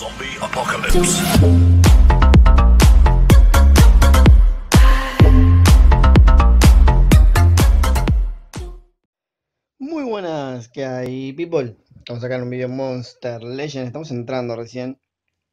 Zombie Apocalypse. Muy buenas, que hay, people? Vamos a sacar un video Monster Legend, estamos entrando recién.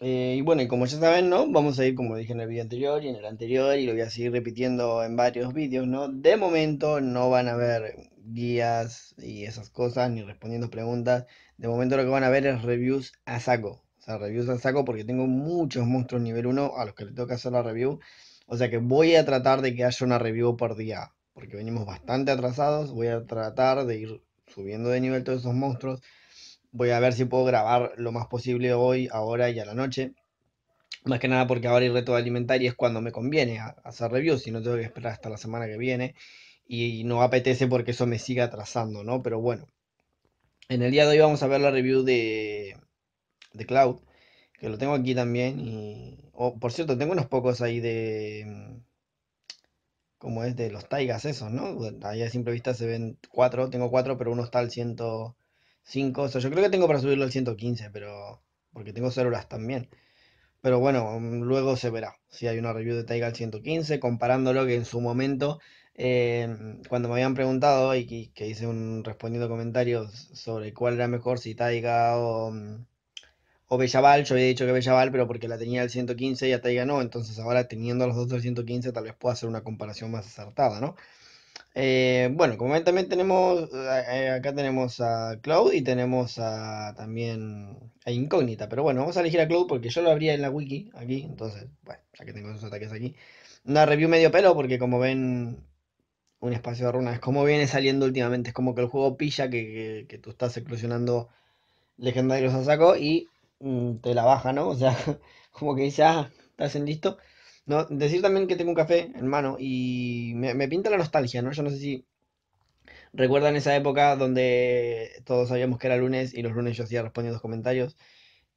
Eh, y bueno, y como ya saben, ¿no? Vamos a ir, como dije en el video anterior y en el anterior, y lo voy a seguir repitiendo en varios vídeos, ¿no? De momento no van a ver guías y esas cosas, ni respondiendo preguntas. De momento lo que van a ver es reviews a saco, o sea, reviews al saco porque tengo muchos monstruos nivel 1 a los que le toca hacer la review. O sea que voy a tratar de que haya una review por día. Porque venimos bastante atrasados. Voy a tratar de ir subiendo de nivel todos esos monstruos. Voy a ver si puedo grabar lo más posible hoy, ahora y a la noche. Más que nada porque ahora el reto alimentario es cuando me conviene hacer reviews, si no tengo que esperar hasta la semana que viene. Y no apetece porque eso me siga atrasando, ¿no? Pero bueno. En el día de hoy vamos a ver la review de de cloud, que lo tengo aquí también. Y, oh, por cierto, tengo unos pocos ahí de... Mm, como es de los Taigas esos, ¿no? Ahí a simple vista se ven cuatro, tengo cuatro, pero uno está al 105. O sea, yo creo que tengo para subirlo al 115, pero... Porque tengo células también. Pero bueno, mm, luego se verá si hay una review de Taiga al 115, comparándolo que en su momento, eh, cuando me habían preguntado y que, hice un respondiendo comentarios sobre cuál era mejor, si Taiga o, mm, o Bellaval, yo había dicho que Bellaval, pero porque la tenía al 115 y Atay ganó, entonces ahora teniendo los dos del 115 tal vez pueda hacer una comparación más acertada, ¿no? Eh, bueno, como ven también tenemos, eh, eh, acá tenemos a Cloud y tenemos a también a Incógnita, pero bueno, vamos a elegir a Cloud porque yo lo abría en la wiki, aquí, entonces, bueno, ya que tengo esos ataques aquí. Una review medio pelo porque como ven, un espacio de runas, como viene saliendo últimamente, es como que el juego pilla que, tú estás exclusionando legendarios a saco y Mm, te la baja, ¿no? O sea, como que dice, ah, estás en listo. No, decir también que tengo un café en mano y me, pinta la nostalgia, ¿no? Yo no sé si recuerdan esa época donde todos sabíamos que era lunes y los lunes yo hacía respondiendo los comentarios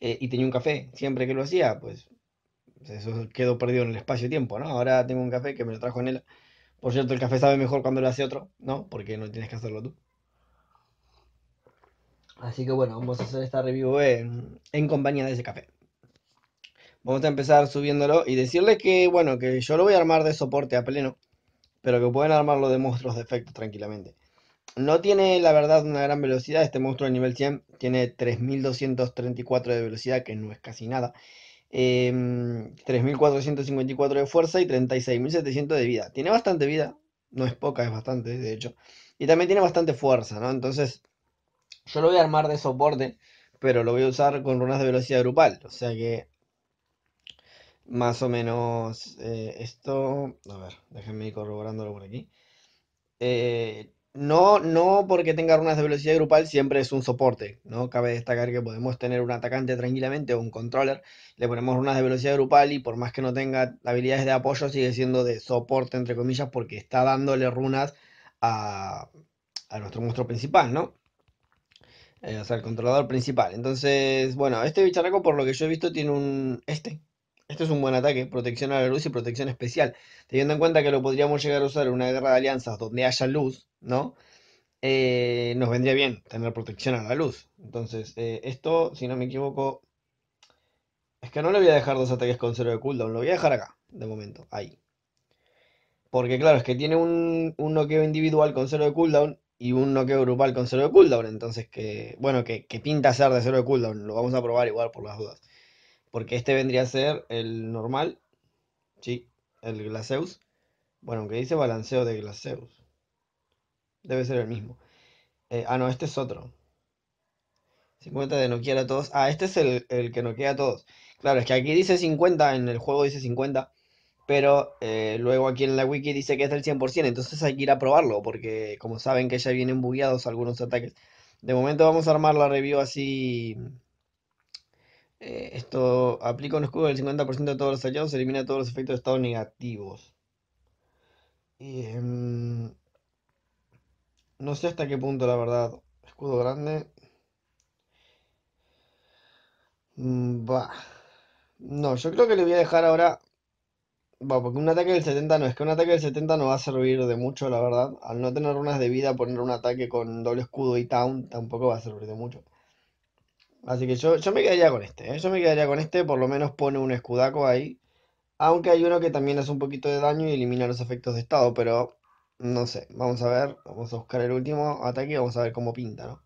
eh, y tenía un café. Siempre que lo hacía, pues eso quedó perdido en el espacio-tiempo, ¿no? Ahora tengo un café que me lo trajo en él. Por cierto, el café sabe mejor cuando lo hace otro, ¿no? Porque no tienes que hacerlo tú. Así que bueno, vamos a hacer esta review en, compañía de ese café. Vamos a empezar subiéndolo y decirle que, bueno, que yo lo voy a armar de soporte a pleno, pero que pueden armarlo de monstruos de efecto tranquilamente. No tiene, la verdad, una gran velocidad. Este monstruo de nivel 100 tiene 3234 de velocidad, que no es casi nada. 3454 em, de fuerza y 36700 de vida. Tiene bastante vida, no es poca, es bastante, de hecho. Y también tiene bastante fuerza, ¿no? Entonces, yo lo voy a armar de soporte, pero lo voy a usar con runas de velocidad grupal. O sea que más o menos eh, esto... A ver, déjenme ir corroborándolo por aquí. Eh, no, no porque tenga runas de velocidad grupal siempre es un soporte, ¿no? Cabe destacar que podemos tener un atacante tranquilamente o un controller, le ponemos runas de velocidad grupal y por más que no tenga habilidades de apoyo sigue siendo de soporte, entre comillas, porque está dándole runas a, a nuestro monstruo principal, ¿no? Eh, o sea, el controlador principal. Entonces, bueno, este bicharraco, por lo que yo he visto, tiene un... Este. Este es un buen ataque, protección a la luz y protección especial. Teniendo en cuenta que lo podríamos llegar a usar en una guerra de alianzas donde haya luz, ¿no? Eh, nos vendría bien tener protección a la luz. Entonces, eh, esto, si no me equivoco... Es que no le voy a dejar dos ataques con cero de cooldown, lo voy a dejar acá, de momento, ahí. Porque claro, es que tiene un, un, noqueo individual con cero de cooldown y un noqueo grupal con cero de cooldown. Entonces, que bueno, que, pinta ser de cero de cooldown. Lo vamos a probar igual por las dudas. Porque este vendría a ser el normal. Sí, el Glaceus. Bueno, aunque dice balanceo de Glaceus. Debe ser el mismo. Eh, ah, no, este es otro. 50 de noquear a todos. Ah, este es el, el que noquea a todos. Claro, es que aquí dice 50, en el juego dice 50 pero eh, luego aquí en la wiki dice que es del 100%, entonces hay que ir a probarlo, porque como saben que ya vienen bugueados algunos ataques. De momento vamos a armar la review así... Eh, esto aplica un escudo del 50% de todos los aliados, elimina todos los efectos de estado negativos. Y, em, no sé hasta qué punto, la verdad. Escudo grande. Va. Mm, no, yo creo que le voy a dejar ahora bueno, porque un ataque del 70 no, es que un ataque del 70 no va a servir de mucho, la verdad. Al no tener unas de vida, poner un ataque con doble escudo y town tampoco va a servir de mucho. Así que yo, yo me quedaría con este, ¿eh? yo me quedaría con este, por lo menos pone un escudaco ahí. Aunque hay uno que también hace un poquito de daño y elimina los efectos de estado, pero no sé, vamos a ver, vamos a buscar el último ataque y vamos a ver cómo pinta, ¿no?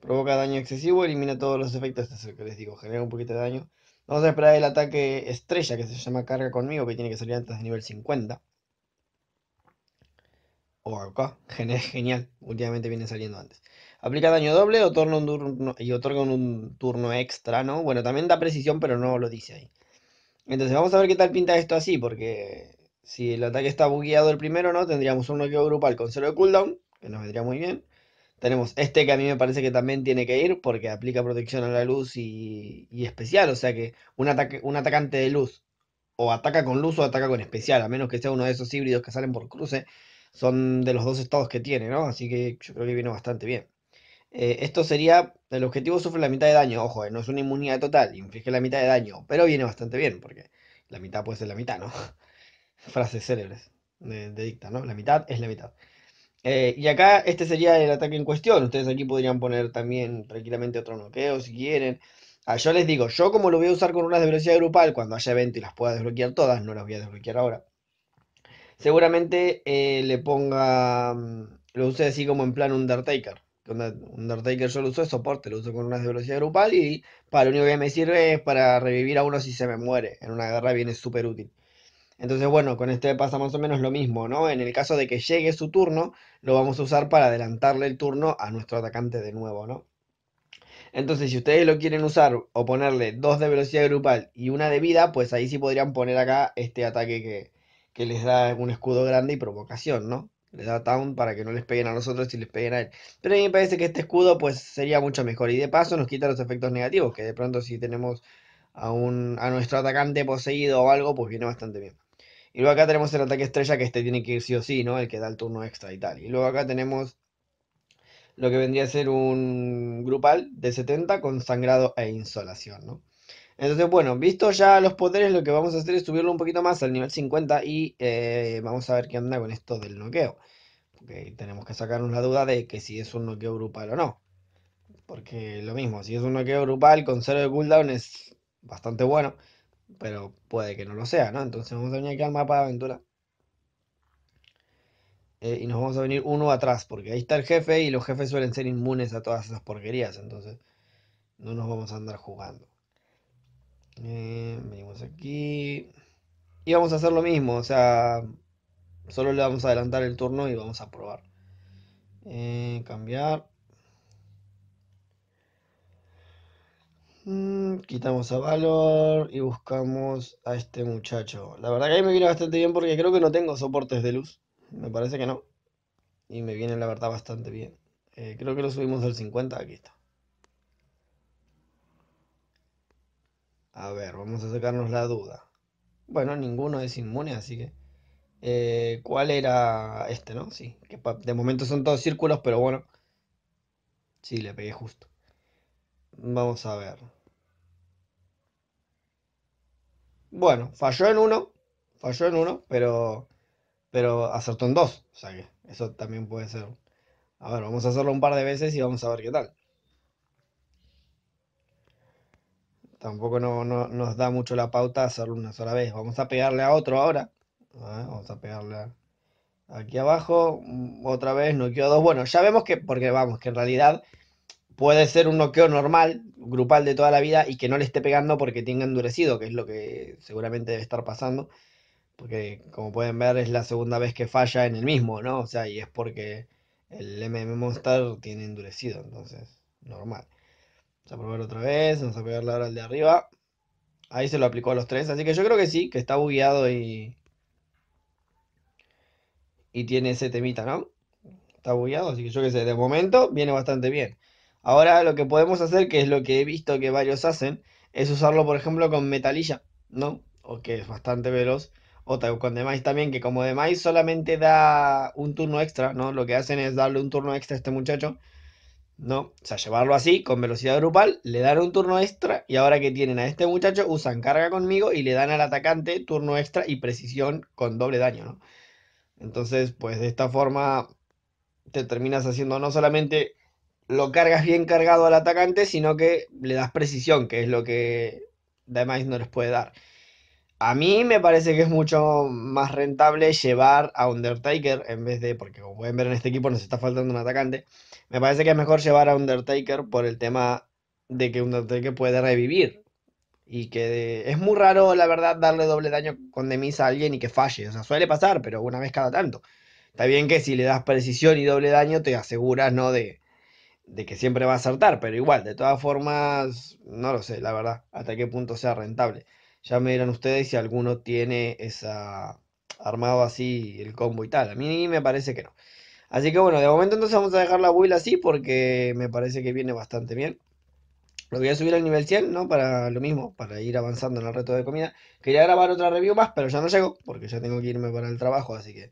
Provoca daño excesivo, elimina todos los efectos, este es el que les digo, genera un poquito de daño. Vamos a esperar el ataque estrella que se llama carga conmigo, que tiene que salir antes de nivel 50. O acá, genial, últimamente viene saliendo antes. Aplica daño doble un y otorga un turno extra, ¿no? Bueno, también da precisión, pero no lo dice ahí. Entonces vamos a ver qué tal pinta esto así, porque si el ataque está bugueado el primero, ¿no? Tendríamos un que grupal con cero de cooldown, que nos vendría muy bien. Tenemos este que a mí me parece que también tiene que ir porque aplica protección a la luz y, especial. O sea que un, atacante de luz o ataca con luz o ataca con especial, a menos que sea uno de esos híbridos que salen por cruce. Son de los dos estados que tiene, ¿no? Así que yo creo que viene bastante bien. Eh, esto sería, el objetivo sufre la mitad de daño, ojo, eh, no es una inmunidad total, inflige la mitad de daño, pero viene bastante bien, porque la mitad puede ser la mitad, ¿no? Frases célebres de, de dicta, ¿no? La mitad es la mitad. Eh, y acá este sería el ataque en cuestión. Ustedes aquí podrían poner también tranquilamente otro noqueo si quieren. Ah, yo les digo, yo como lo voy a usar con unas de velocidad grupal, cuando haya evento y las pueda desbloquear todas, no las voy a desbloquear ahora. Seguramente eh, le ponga, mm, lo use así como en plan Undertaker. Undertaker yo lo uso de soporte, lo uso con unas de velocidad grupal y para lo único que me sirve es para revivir a uno si se me muere. En una guerra viene súper útil. Entonces, bueno, con este pasa más o menos lo mismo, ¿no? En el caso de que llegue su turno, lo vamos a usar para adelantarle el turno a nuestro atacante de nuevo, ¿no? Entonces, si ustedes lo quieren usar o ponerle dos de velocidad grupal y una de vida, pues ahí sí podrían poner acá este ataque que, les da un escudo grande y provocación, ¿no? Les da taunt para que no les peguen a nosotros y les peguen a él. Pero a mí me parece que este escudo pues sería mucho mejor. Y de paso nos quita los efectos negativos, que de pronto si tenemos a, un, a nuestro atacante poseído o algo, pues viene bastante bien. Y luego acá tenemos el ataque estrella que este tiene que ir sí o sí, ¿no? El que da el turno extra y tal. Y luego acá tenemos lo que vendría a ser un grupal de 70 con sangrado e insolación, ¿no? Entonces, bueno, visto ya los poderes, lo que vamos a hacer es subirlo un poquito más al nivel 50 y eh, vamos a ver qué anda con esto del noqueo. Porque tenemos que sacarnos la duda de que si es un noqueo grupal o no. Porque lo mismo, si es un noqueo grupal con 0 de cooldown es bastante bueno pero puede que no lo sea, ¿no? Entonces vamos a venir aquí al mapa de aventura. Eh, y nos vamos a venir uno atrás, porque ahí está el jefe y los jefes suelen ser inmunes a todas esas porquerías, entonces no nos vamos a andar jugando. Eh, venimos aquí. Y vamos a hacer lo mismo, o sea, solo le vamos a adelantar el turno y vamos a probar. Eh, cambiar. Mm, quitamos a Valor y buscamos a este muchacho. La verdad que ahí me viene bastante bien porque creo que no tengo soportes de luz. Me parece que no. Y me viene la verdad bastante bien. Eh, creo que lo subimos al 50. Aquí está. A ver, vamos a sacarnos la duda. Bueno, ninguno es inmune, así que... Eh, ¿Cuál era este, no? Sí, que de momento son todos círculos, pero bueno. Sí, le pegué justo. Vamos a ver. Bueno, falló en uno, falló en uno, pero, pero acertó en dos. O sea que eso también puede ser. A ver, vamos a hacerlo un par de veces y vamos a ver qué tal. Tampoco nos da mucho la pauta hacerlo una sola vez. Vamos a pegarle a otro ahora. vamos a pegarle aquí abajo. Otra vez, no, quedó dos. Bueno, ya vemos que, porque vamos, que en realidad puede ser un noqueo normal, grupal de toda la vida, y que no le esté pegando porque tenga endurecido, que es lo que seguramente debe estar pasando. Porque como pueden ver es la segunda vez que falla en el mismo, ¿no? O sea, y es porque el MM Monster tiene endurecido, entonces, normal. Vamos a probar otra vez, vamos a pegarle ahora al de arriba. Ahí se lo aplicó a los tres, así que yo creo que sí, que está bugueado y... Y tiene ese temita, ¿no? Está bugueado, así que yo que sé, de momento viene bastante bien. Ahora lo que podemos hacer, que es lo que he visto que varios hacen, es usarlo por ejemplo con metalilla, ¿no? O que es bastante veloz. O con Demais también, que como Demais solamente da un turno extra, ¿no? Lo que hacen es darle un turno extra a este muchacho, ¿no? O sea, llevarlo así, con velocidad grupal, le dan un turno extra y ahora que tienen a este muchacho, usan carga conmigo y le dan al atacante turno extra y precisión con doble daño, ¿no? Entonces, pues de esta forma te terminas haciendo no solamente lo cargas bien cargado al atacante, sino que le das precisión, que es lo que Demise no les puede dar. A mí me parece que es mucho más rentable llevar a Undertaker en vez de, porque como pueden ver en este equipo nos está faltando un atacante, me parece que es mejor llevar a Undertaker por el tema de que Undertaker puede revivir. Y que es muy raro, la verdad, darle doble daño con Demise a alguien y que falle. O sea, suele pasar, pero una vez cada tanto. Está bien que si le das precisión y doble daño te aseguras, ¿no? De, de que siempre va a acertar, pero igual, de todas formas, no lo sé, la verdad, hasta qué punto sea rentable. Ya me dirán ustedes si alguno tiene esa armado así el combo y tal. A mí me parece que no. Así que bueno, de momento entonces vamos a dejar la build así porque me parece que viene bastante bien. Lo voy a subir al nivel 100, ¿no? Para lo mismo, para ir avanzando en el reto de comida. Quería grabar otra review más, pero ya no llego porque ya tengo que irme para el trabajo, así que...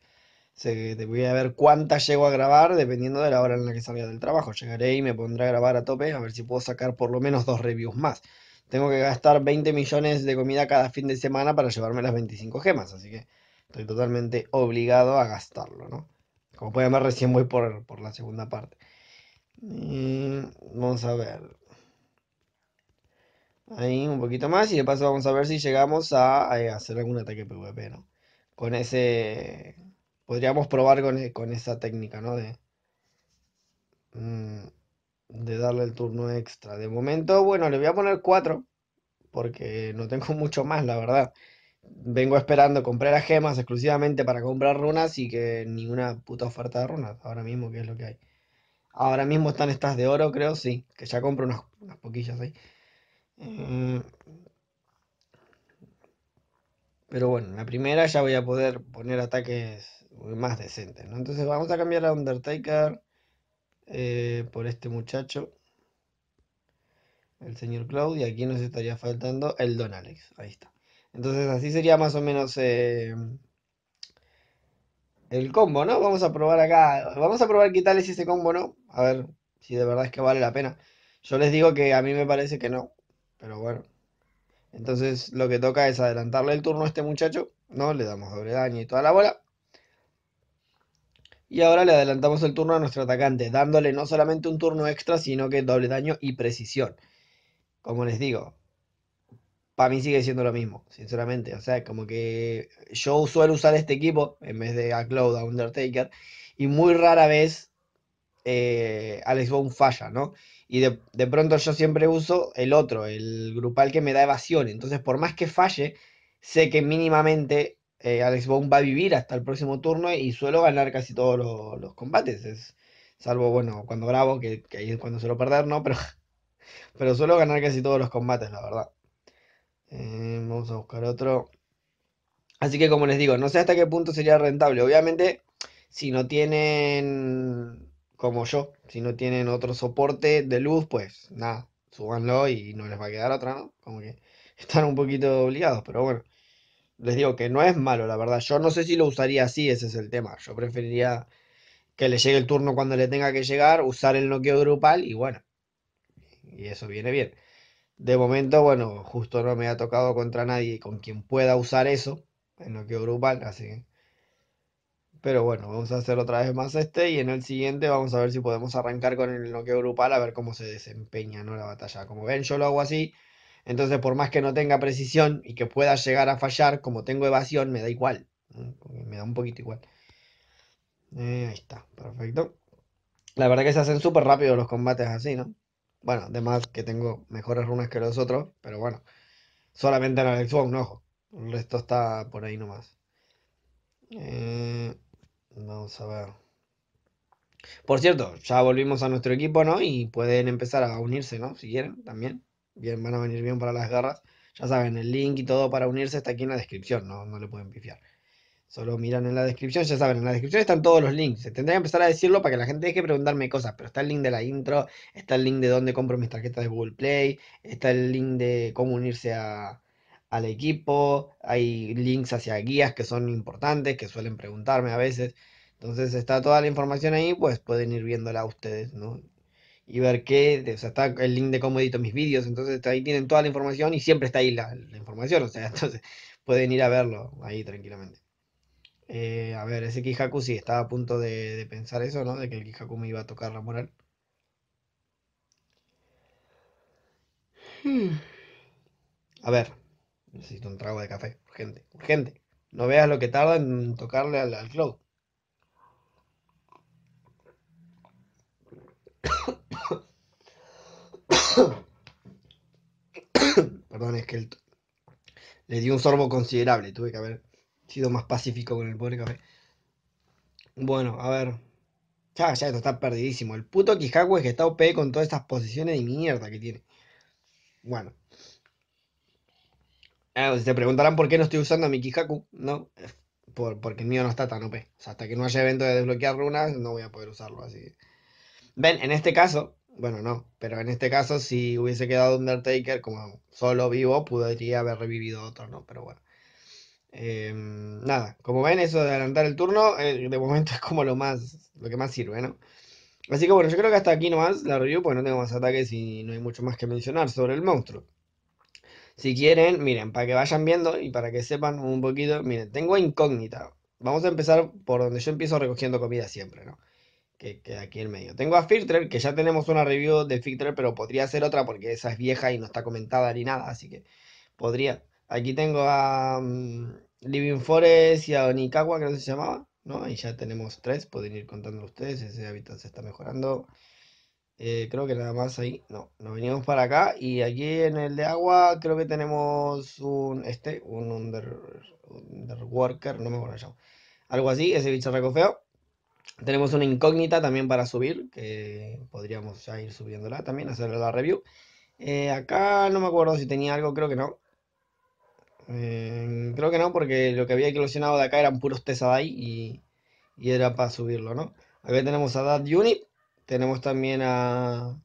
Te voy a ver cuántas llego a grabar dependiendo de la hora en la que salga del trabajo. Llegaré y me pondré a grabar a tope a ver si puedo sacar por lo menos dos reviews más. Tengo que gastar 20 millones de comida cada fin de semana para llevarme las 25 gemas, así que estoy totalmente obligado a gastarlo, ¿no? Como pueden ver, recién voy por, por la segunda parte. Mm, vamos a ver. Ahí un poquito más y de paso vamos a ver si llegamos a, a eh, hacer algún ataque PvP, ¿no? Con ese podríamos probar e, con, esa técnica, ¿no? De, mm, de darle el turno extra. De momento, bueno, le voy a poner 4, porque no tengo mucho más, la verdad. Vengo esperando, comprar a gemas exclusivamente para comprar runas y que ninguna puta oferta de runas, ahora mismo que es lo que hay. Ahora mismo están estas de oro, creo, sí, que ya compro unas, poquillas ahí. Eh, pero bueno, la primera ya voy a poder poner ataques más decente, ¿no? Entonces vamos a cambiar a Undertaker eh, por este muchacho, el señor Cloud y aquí nos estaría faltando el Don Alex, ahí está. Entonces así sería más o menos eh, el combo, ¿no? Vamos a probar acá, vamos a probar qué tal ese combo, ¿no? A ver si de verdad es que vale la pena. Yo les digo que a mí me parece que no, pero bueno. Entonces lo que toca es adelantarle el turno a este muchacho, ¿no? Le damos doble daño y toda la bola. Y ahora le adelantamos el turno a nuestro atacante, dándole no solamente un turno extra, sino que doble daño y precisión. Como les digo, para mí sigue siendo lo mismo, sinceramente. O sea, como que yo suelo usar este equipo en vez de a Cloud, a Undertaker, y muy rara vez eh, Alex Bone falla, ¿no? Y de, de pronto yo siempre uso el otro, el grupal que me da evasión. Entonces, por más que falle, sé que mínimamente eh, Alex Bone va a vivir hasta el próximo turno y suelo ganar casi todos los, combates. Es, salvo, bueno, cuando grabo, que, ahí es cuando suelo perder, ¿no? Pero, pero suelo ganar casi todos los combates, la verdad. Eh, vamos a buscar otro. Así que como les digo, no sé hasta qué punto sería rentable. Obviamente, si no tienen, como yo, si no tienen otro soporte de luz, pues nada, súbanlo y no les va a quedar otra, ¿no? Como que están un poquito obligados, pero bueno les digo que no es malo, la verdad. Yo no sé si lo usaría así, ese es el tema. Yo preferiría que le llegue el turno cuando le tenga que llegar, usar el noqueo grupal y bueno. Y eso viene bien. De momento, bueno, justo no me ha tocado contra nadie con quien pueda usar eso, el noqueo grupal, así Pero bueno, vamos a hacer otra vez más este y en el siguiente vamos a ver si podemos arrancar con el noqueo grupal a ver cómo se desempeña ¿no? la batalla. Como ven, yo lo hago así entonces, por más que no tenga precisión y que pueda llegar a fallar, como tengo evasión, me da igual. Me da un poquito igual. Eh, ahí está, perfecto. La verdad que se hacen súper rápido los combates así, ¿no? Bueno, además que tengo mejores runas que los otros, pero bueno. Solamente en el Wong, no ojo. El resto está por ahí nomás. Eh, vamos a ver. Por cierto, ya volvimos a nuestro equipo, ¿no? Y pueden empezar a unirse, ¿no? Si quieren, también bien, van a venir bien para las garras. Ya saben, el link y todo para unirse está aquí en la descripción, no, no le pueden pifiar. Solo miran en la descripción, ya saben, en la descripción están todos los links. Tendría que empezar a decirlo para que la gente deje preguntarme cosas, pero está el link de la intro, está el link de dónde compro mis tarjetas de Google Play, está el link de cómo unirse al equipo, hay links hacia guías que son importantes, que suelen preguntarme a veces. Entonces está toda la información ahí, pues pueden ir viéndola ustedes, ¿no? y ver qué, o sea, está el link de cómo edito mis vídeos, entonces ahí tienen toda la información y siempre está ahí la, información, o sea, entonces pueden ir a verlo ahí tranquilamente. Eh, a ver, ese Kijaku sí estaba a punto de, pensar eso, ¿no? De que el Kijaku me iba a tocar la moral. Hmm. A ver, necesito un trago de café, urgente, urgente. No veas lo que tarda en tocarle al, al Perdón, es que le di un sorbo considerable. Tuve que haber sido más pacífico con el pobre café. Bueno, a ver. Ya, ya, esto está perdidísimo. El puto Kijaku es que está OP con todas estas posiciones de mierda que tiene. Bueno. Eh, ah, se preguntarán por qué no estoy usando a mi Kijaku, ¿no? porque el mío no está tan OP. O sea, hasta que no haya evento de desbloquear lunas no voy a poder usarlo así. Ven, en este caso, bueno, no, pero en este caso, si hubiese quedado Undertaker como solo vivo, podría haber revivido otro, ¿no? Pero bueno. Em, nada, como ven, eso de adelantar el turno, eh, de momento es como lo más, lo que más sirve, ¿no? Así que bueno, yo creo que hasta aquí nomás la review, pues no tengo más ataques y no hay mucho más que mencionar sobre el monstruo. Si quieren, miren, para que vayan viendo y para que sepan un poquito, miren, tengo incógnita. Vamos a empezar por donde yo empiezo recogiendo comida siempre, ¿no? que, aquí en medio. Tengo a Filter, que ya tenemos una review de Filter, pero podría ser otra porque esa es vieja y no está comentada ni nada, así que podría. Aquí tengo a mm, Living Forest y a Onikawa, creo que se llamaba, ¿no? Y ya tenemos tres, pueden ir contando ustedes, ese hábitat se está mejorando. Eh, creo que nada más ahí, no, nos venimos para acá y aquí en el de agua creo que tenemos un, este, un under, underworker, no me acuerdo algo así, ese bicho feo tenemos una incógnita también para subir, que podríamos ya ir subiéndola también, hacer la review. Eh, acá no me acuerdo si tenía algo, creo que no. Eh, creo que no, porque lo que había eclosionado de acá eran puros Tesadai y, y era para subirlo, ¿no? Acá tenemos a Dad Unit, tenemos también a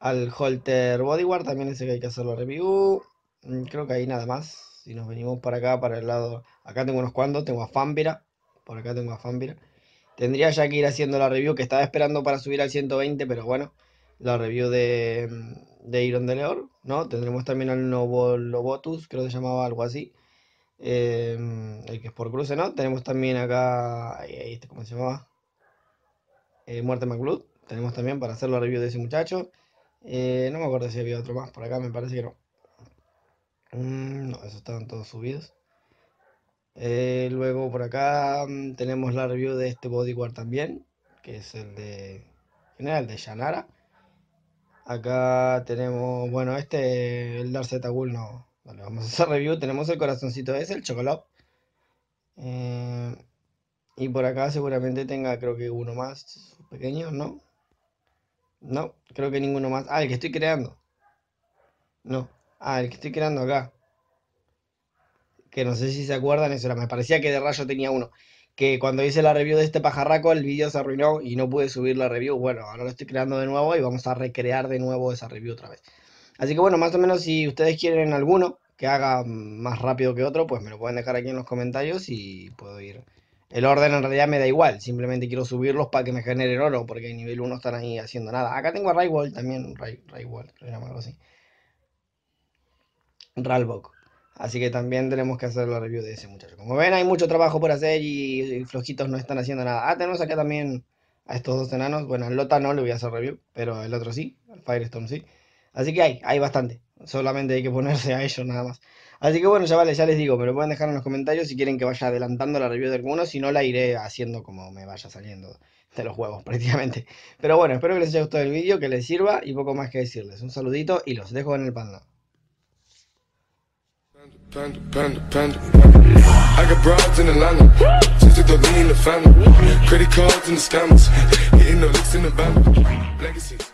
al Holter Bodyguard, también ese que hay que hacer la review. Mm, creo que ahí nada más. Si nos venimos para acá, para el lado. Acá tengo unos cuantos, tengo a Fambira. Por acá tengo a Fambira. Tendría ya que ir haciendo la review que estaba esperando para subir al 120, pero bueno, la review de, Iron de ¿no? Tendremos también al nuevo Lobotus, creo que se llamaba algo así. Em, el que es por cruce, ¿no? Tenemos también acá, este, ¿cómo se llamaba? Eh, Muerte MacLud Tenemos también para hacer la review de ese muchacho. Eh, no me acuerdo si había otro más por acá, me parece que no. Mm, no, esos estaban todos subidos. Eh, luego por acá mm, tenemos la review de este bodyguard también, que es el de, general de Shanara. Acá tenemos, bueno, este, el Dark Zeta no, no, vamos a hacer review. Tenemos el corazoncito ese, el chocolate. Eh, y por acá seguramente tenga, creo que uno más pequeño, ¿no? No, creo que ninguno más. Ah, el que estoy creando. No, ah, el que estoy creando acá que no sé si se acuerdan, eso me parecía que de rayo tenía uno. Que cuando hice la review de este pajarraco, el video se arruinó y no pude subir la review. Bueno, ahora lo estoy creando de nuevo y vamos a recrear de nuevo esa review otra vez. Así que bueno, más o menos si ustedes quieren alguno que haga más rápido que otro, pues me lo pueden dejar aquí en los comentarios y puedo ir. El orden en realidad me da igual, simplemente quiero subirlos para que me generen oro, porque en nivel 1 están ahí haciendo nada. Acá tengo a Raywall también, Raywall, algo así. Ralbok. Así que también tenemos que hacer la review de ese muchacho. Como ven, hay mucho trabajo por hacer y, flojitos no están haciendo nada. Ah, tenemos acá también a estos dos enanos. Bueno, al Lota no le voy a hacer review, pero el otro sí, al Firestorm sí. Así que hay, hay bastante. Solamente hay que ponerse a ellos nada más. Así que bueno, vale ya les digo, me pueden dejar en los comentarios si quieren que vaya adelantando la review de algunos, si no la iré haciendo como me vaya saliendo de los juegos prácticamente. Pero bueno, espero que les haya gustado el vídeo, que les sirva y poco más que decirles. Un saludito y los dejo en el panel. Panda, panda, panda. I got broads in Atlanta. Just to the lean family. Credit cards in the scammers. Hitting the licks in the band. Legacies.